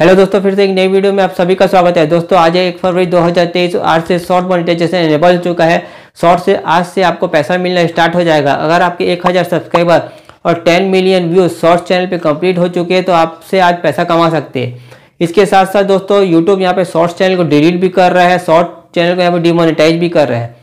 hello दोस्तों फिर से एक नई वीडियो में आप सभी का स्वागत है दोस्तों आज एक फरवरी 2023 आज से शॉर्ट मोनिटाइजेशन एनेबल हो चुका है शॉर्ट से आज से आपको पैसा मिलना स्टार्ट हो जाएगा अगर आपके 1000 सब्सक्राइबर और 10 मिलियन व्यूज शॉर्ट चैनल पे कंप्लीट हो चुके हैं तो आपसे आज पैसा कमा सकते हैं इसके साथ साथ दोस्तों यूट्यूब यहाँ पे शॉर्ट्स चैनल को डिलीट भी कर रहा है शॉर्ट चैनल को यहाँ पर डिमोनिटाइज भी कर रहा है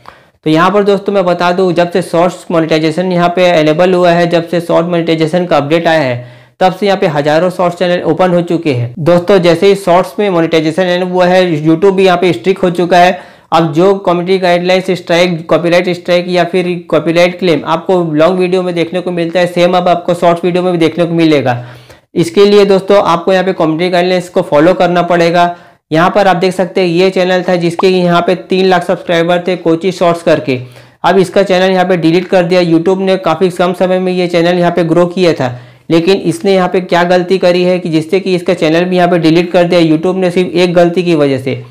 तो यहाँ पर दोस्तों मैं बता दूँ जब से शॉर्ट्स मोनिटाइजेशन यहाँ पे अवेलेबल हुआ है जब से शॉर्ट मोनिटाइजेशन का अपडेट आया है तब से यहाँ पे हजारों शॉर्ट्स चैनल ओपन हो चुके हैं दोस्तों जैसे ही शॉर्ट्स में मोनिटाइजेशन वो है यूट्यूब भी यहाँ पे स्ट्रिक हो चुका है अब जो community guidelines strike copyright strike या फिर कॉपीराइट क्लेम आपको लॉन्ग वीडियो में देखने को मिलता है सेम अब आपको शॉर्ट्स वीडियो में भी देखने को मिलेगा इसके लिए दोस्तों आपको यहाँ पे कम्युनिटी गाइडलाइंस को फॉलो करना पड़ेगा यहाँ पर आप देख सकते हैं ये चैनल था जिसके यहाँ पे तीन लाख सब्सक्राइबर थे कोची शॉर्ट्स करके अब इसका चैनल यहाँ पे डिलीट कर दिया यूट्यूब ने काफ़ी कम समय में ये चैनल यहाँ पे ग्रो किया था लेकिन इसने यहाँ पे क्या गलती करी है कि जिससे कि इसका चैनल भी यहाँ पे डिलीट कर दिया यूट्यूब ने सिर्फ एक गलती की वजह से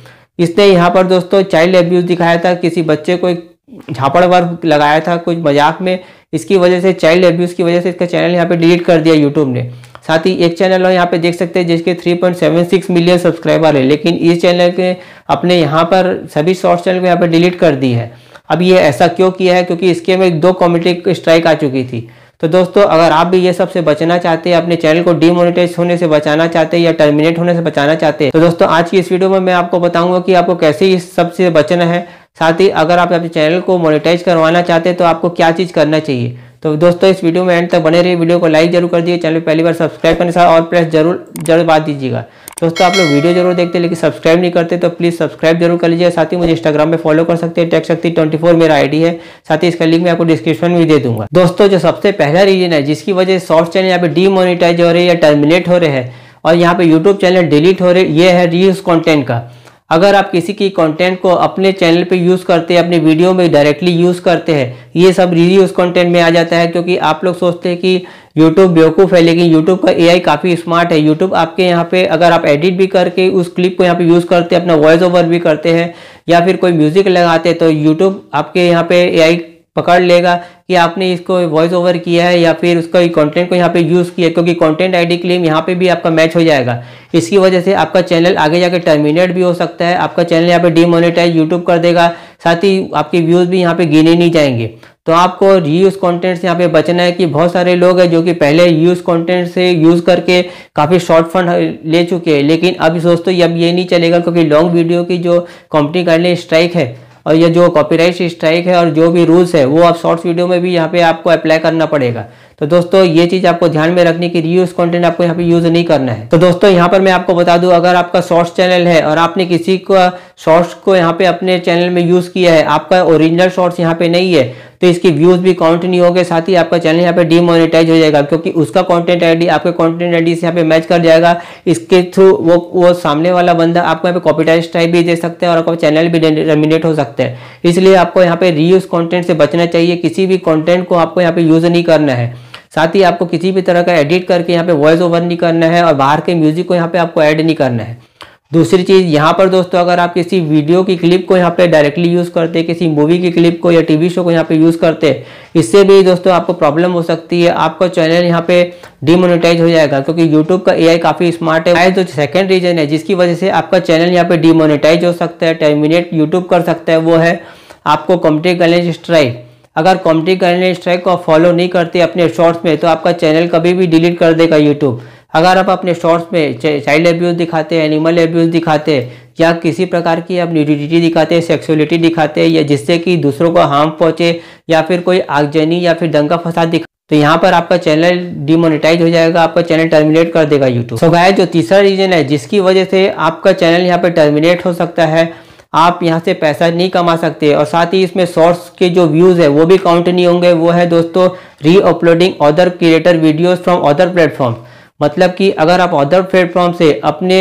इसने यहाँ पर दोस्तों चाइल्ड एब्यूज़ दिखाया था किसी बच्चे को एक झापड़ वर्ग लगाया था कुछ मजाक में इसकी वजह से चाइल्ड एब्यूज़ की वजह से इसका चैनल यहाँ पे डिलीट कर दिया यूट्यूब ने साथ ही एक चैनल और यहाँ पे देख सकते हैं जिसके 3.76 मिलियन सब्सक्राइबर है लेकिन इस चैनल के अपने यहाँ पर सभी शॉर्ट्स चैनल को यहाँ पर डिलीट कर दी है अब ये ऐसा क्यों किया है क्योंकि इसके में दो कॉमेडी स्ट्राइक आ चुकी थी तो दोस्तों अगर आप भी ये सब से बचना चाहते हैं अपने चैनल को डीमोनेटाइज होने से बचाना चाहते हैं या टर्मिनेट होने से बचाना चाहते हैं तो दोस्तों आज की इस वीडियो में मैं आपको बताऊंगा कि आपको कैसे इस सब से बचना है साथ ही अगर आप अपने चैनल को मोनिटाइज करवाना चाहते हैं तो आपको क्या चीज़ करना चाहिए तो दोस्तों इस वीडियो में एंड तक बने रही वीडियो को लाइक जरूर कर दीजिए चैनल पहली बार सब्सक्राइब करने के साथ और प्रेस जरूर जरूर बात दीजिएगा दोस्तों आप लोग वीडियो जरूर देखते हैं लेकिन सब्सक्राइब नहीं करते तो प्लीज़ सब्सक्राइब जरूर कर लीजिए साथ ही मुझे इंस्टाग्राम पे फॉलो कर सकते हैं टेक शक्ति ट्वेंटी फोर मेरा आईडी है साथ ही इसका लिंक मैं आपको डिस्क्रिप्शन में भी दे दूंगा दोस्तों जो सबसे पहला रीजन है जिसकी वजह से शॉर्ट चैनल यहाँ पे डीमोनिटाइज हो रहे हैं या टर्मिनेट हो रहे हैं और यहाँ पे यूट्यूब चैनल डिलीट हो रहे ये है रील्स कॉन्टेंट का अगर आप किसी की कंटेंट को अपने चैनल पे यूज़ करते हैं अपने वीडियो में डायरेक्टली यूज़ करते हैं ये सब रिली उस कंटेंट में आ जाता है क्योंकि आप लोग सोचते हैं कि यूट्यूब बेवकूफ़ है लेकिन यूट्यूब का AI काफ़ी स्मार्ट है यूट्यूब आपके यहाँ पे अगर आप एडिट भी करके उस क्लिप को यहाँ पे यूज़ करते हैं अपना वॉइस ओवर भी करते हैं या फिर कोई म्यूज़िक लगाते हैं तो यूट्यूब आपके यहाँ पर ए पकड़ लेगा कि आपने इसको वॉइस ओवर किया है या फिर उसका कंटेंट को यहाँ पे यूज़ किया क्योंकि कंटेंट आईडी क्लेम यहाँ पे भी आपका मैच हो जाएगा इसकी वजह से आपका चैनल आगे जाके टर्मिनेट भी हो सकता है आपका चैनल यहाँ पे डीमोनेटाइज यूट्यूब कर देगा साथ ही आपके व्यूज़ भी यहाँ पे गिने नहीं जाएंगे तो आपको रीयूज कॉन्टेंट से यहाँ पर बचना है कि बहुत सारे लोग हैं जो कि पहले यूज कॉन्टेंट से यूज़ करके काफ़ी शॉर्ट फंड ले चुके हैं लेकिन अभी दोस्तों अब ये नहीं चलेगा क्योंकि लॉन्ग वीडियो की जो कंपनी गाइडलाइन स्ट्राइक है और ये जो कॉपीराइट स्ट्राइक है और जो भी रूल्स है वो आप शॉर्ट्स वीडियो में भी यहाँ पे आपको अप्लाई करना पड़ेगा तो दोस्तों ये चीज़ आपको ध्यान में रखनी की रियूज कंटेंट आपको यहाँ पे यूज नहीं करना है तो दोस्तों यहाँ पर मैं आपको बता दूं अगर आपका शॉर्ट्स चैनल है और आपने किसी को शॉर्ट्स को यहाँ पे अपने चैनल में यूज किया है आपका ओरिजिनल शॉर्ट्स यहाँ पे नहीं है तो इसकी व्यूज भी काउंट नहीं होगा साथ ही आपका चैनल यहाँ पे डीमोनेटाइज हो जाएगा क्योंकि उसका कॉन्टेंट आईडी आपके कॉन्टेंट आईडी से यहाँ पे मैच कर जाएगा इसके थ्रू वो वो सामने वाला बंदा आपको यहाँ पे कॉपीटाइज टाइप भी दे सकते हैं और आपका चैनल भी डेमिनेट हो सकते हैं इसलिए आपको यहाँ पे रीयूज कॉन्टेंट से बचना चाहिए किसी भी कॉन्टेंट को आपको यहाँ पे यूज नहीं करना है साथ ही आपको किसी भी तरह का एडिट करके यहाँ पे वॉइस ओवर नहीं करना है और बाहर के म्यूजिक को यहाँ पे आपको ऐड नहीं करना है दूसरी चीज़ यहाँ पर दोस्तों अगर आप किसी वीडियो की क्लिप को यहाँ पे डायरेक्टली यूज़ करते किसी मूवी की क्लिप को या टीवी शो को यहाँ पे यूज़ करते इससे भी दोस्तों आपको प्रॉब्लम हो सकती है आपका चैनल यहाँ पे डीमोनेटाइज हो जाएगा क्योंकि यूट्यूब का एआई काफ़ी स्मार्ट है आई जो सेकेंड रीजन है जिसकी वजह से आपका चैनल यहाँ पे डीमोनेटाइज हो सकता है टर्मिनेट यूट्यूब कर सकता है वो है आपको कॉम्प्टी गलेंस स्ट्राइक अगर कॉम्प्टी गलेंस स्ट्राइक को फॉलो नहीं करते अपने शॉर्ट्स में तो आपका चैनल कभी भी डिलीट कर देगा यूट्यूब अगर आप अपने शॉर्ट्स में चाइल्ड एब्यूज़ दिखाते हैं एनिमल एब्यूज़ दिखाते हैं या किसी प्रकार की आप न्यूडिटी दिखाते हैं सेक्सुअलिटी दिखाते हैं या जिससे कि दूसरों को हार्म पहुंचे या फिर कोई आगजनी या फिर दंगा फसाद दिखा तो यहाँ पर आपका चैनल डिमोनेटाइज हो जाएगा आपका चैनल टर्मिनेट कर देगा यूट्यूब सो गाय जो तीसरा रीजन है जिसकी वजह से आपका चैनल यहाँ पर टर्मिनेट हो सकता है आप यहाँ से पैसा नहीं कमा सकते और साथ ही इसमें सोर्स के जो व्यूज़ है वो भी काउंट नहीं होंगे वो है दोस्तों reuploading other creator videos from other platform मतलब कि अगर आप अदर प्लेटफॉर्म से अपने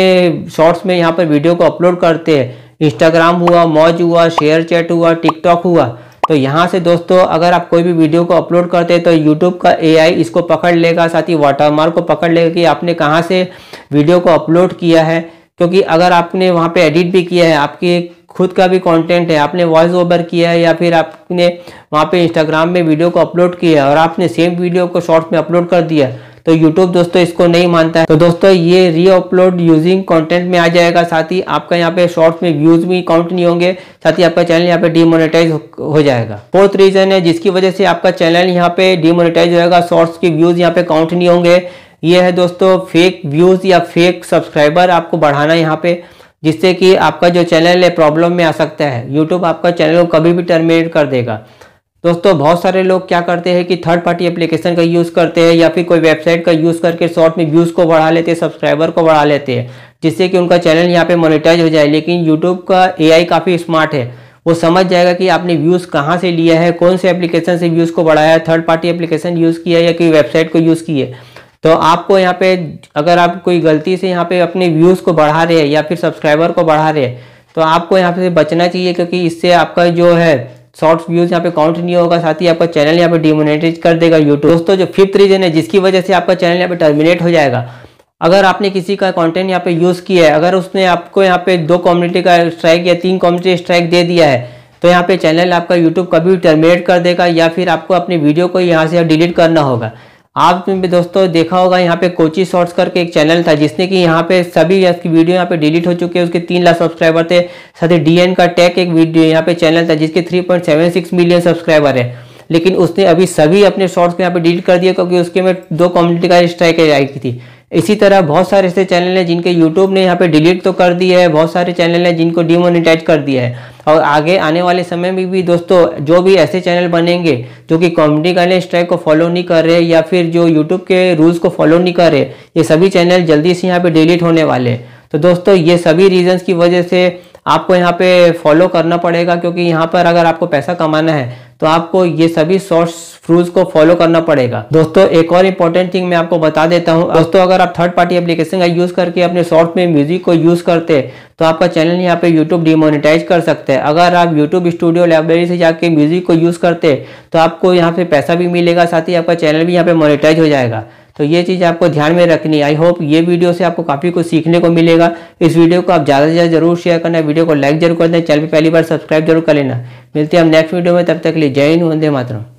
शॉर्ट्स में यहाँ पर वीडियो को अपलोड करते हैं इंस्टाग्राम हुआ मौज हुआ शेयर चैट हुआ टिकटॉक हुआ तो यहाँ से दोस्तों अगर आप कोई भी वीडियो को अपलोड करते हैं तो यूट्यूब का एआई इसको पकड़ लेगा साथ ही वाटरमार्क को पकड़ लेगा कि आपने कहाँ से वीडियो को अपलोड किया है क्योंकि अगर आपने वहाँ पर एडिट भी किया है आपके खुद का भी कंटेंट है आपने वॉइस ओवर किया है या फिर आपने वहाँ पे इंस्टाग्राम में वीडियो को अपलोड किया है और आपने सेम वीडियो को शॉर्ट्स में अपलोड कर दिया है तो यूट्यूब दोस्तों इसको नहीं मानता है तो दोस्तों ये री अपलोड यूजिंग कंटेंट में आ जाएगा साथ ही आपका यहाँ पे शॉर्ट्स में व्यूज भी काउंट नहीं होंगे साथ ही आपका चैनल यहाँ पे डीमोनेटाइज हो जाएगा फोर्थ रीजन है जिसकी वजह से आपका चैनल यहाँ पे डीमोनेटाइज होगा शॉर्ट्स के व्यूज यहाँ पे काउंट नहीं होंगे ये है दोस्तों फेक व्यूज या फेक सब्सक्राइबर आपको बढ़ाना यहाँ पे जिससे कि आपका जो चैनल है प्रॉब्लम में आ सकता है यूट्यूब आपका चैनल को कभी भी टर्मिनेट कर देगा दोस्तों बहुत सारे लोग क्या करते हैं कि थर्ड पार्टी एप्लीकेशन का यूज़ करते हैं या फिर कोई वेबसाइट का यूज़ करके शॉर्ट में व्यूज़ को बढ़ा लेते हैं सब्सक्राइबर को बढ़ा लेते हैं जिससे कि उनका चैनल यहाँ पे मोनेटाइज हो जाए लेकिन यूट्यूब का एआई काफ़ी स्मार्ट है वो समझ जाएगा कि आपने व्यूज़ कहाँ से लिया है कौन से एप्लीकेशन से व्यूज़ को बढ़ाया है थर्ड पार्टी एप्लीकेशन यूज़ किया है या कोई वेबसाइट को यूज़ किए तो आपको यहाँ पर अगर आप कोई गलती से यहाँ पर अपने व्यूज़ को बढ़ा रहे हैं या फिर सब्सक्राइबर को बढ़ा रहे हैं तो आपको यहाँ पर बचना चाहिए क्योंकि इससे आपका जो है शॉर्ट्स व्यूज यहाँ पे काउंट नहीं होगा साथ ही आपका चैनल यहाँ पे डिमोनेटेज कर देगा यूट्यूब दोस्तों जो फिफ्थ रीजन है जिसकी वजह से आपका चैनल यहाँ पे टर्मिनेट हो जाएगा अगर आपने किसी का कंटेंट यहाँ पे यूज़ किया है अगर उसने आपको यहाँ पे दो कम्युनिटी का स्ट्राइक या तीन कम्युनिटी स्ट्राइक दे दिया है तो यहाँ पे चैनल आपका यूट्यूब कभी टर्मिनेट कर देगा या फिर आपको अपनी वीडियो को यहाँ से डिलीट करना होगा आपने दोस्तों देखा होगा यहाँ पे कोची शॉर्ट्स करके एक चैनल था जिसने कि यहाँ पे सभी वीडियो यहाँ पे डिलीट हो चुके हैं उसके तीन लाख सब्सक्राइबर थे साथ ही डीएन का टेक एक वीडियो यहाँ पे चैनल था जिसके 3.76 मिलियन सब्सक्राइबर है लेकिन उसने अभी सभी अपने शॉर्ट्स को यहाँ पे डिलीट कर दिया क्योंकि उसके में दो कम्युनिटी का स्ट्राइक आई थी इसी तरह बहुत सारे ऐसे चैनल हैं जिनके यूट्यूब ने यहाँ पे डिलीट तो कर दिया है बहुत सारे चैनल हैं जिनको डिमोनिटाइज कर दिया है और आगे आने वाले समय में भी दोस्तों जो भी ऐसे चैनल बनेंगे जो कि कॉमेडी गाइडलाइन स्ट्राइक को फॉलो नहीं कर रहे या फिर जो यूट्यूब के रूल्स को फॉलो नहीं कर रहे ये सभी चैनल जल्दी से यहाँ पे डिलीट होने वाले तो दोस्तों ये सभी रीजन की वजह से आपको यहाँ पे फॉलो करना पड़ेगा क्योंकि यहाँ पर अगर आपको पैसा कमाना है तो आपको ये सभी सोर्स रूल्स को फॉलो करना पड़ेगा दोस्तों एक और इंपॉर्टेंट थिंग मैं आपको बता देता हूँ दोस्तों अगर आप थर्ड पार्टी एप्लीकेशन का यूज करके अपने शॉर्ट में म्यूजिक को यूज करते तो आपका चैनल यहाँ पे YouTube डिमोनिटाइज कर सकते हैं अगर आप YouTube स्टूडियो लाइब्रेरी से जाके म्यूजिक को यूज करते तो आपको यहाँ पे पैसा भी मिलेगा साथ ही आपका चैनल भी यहाँ पे मोनिटाइज हो जाएगा तो ये चीज़ आपको ध्यान में रखनी आई होप ये वीडियो से आपको काफ़ी कुछ सीखने को मिलेगा इस वीडियो को आप ज़्यादा से ज़्यादा जरूर शेयर करना वीडियो को लाइक जरूर कर देना चैनल पर पहली बार सब्सक्राइब जरूर कर लेना मिलते हैं हम नेक्स्ट वीडियो में तब तक के लिए जय हिंद वंदे मातरम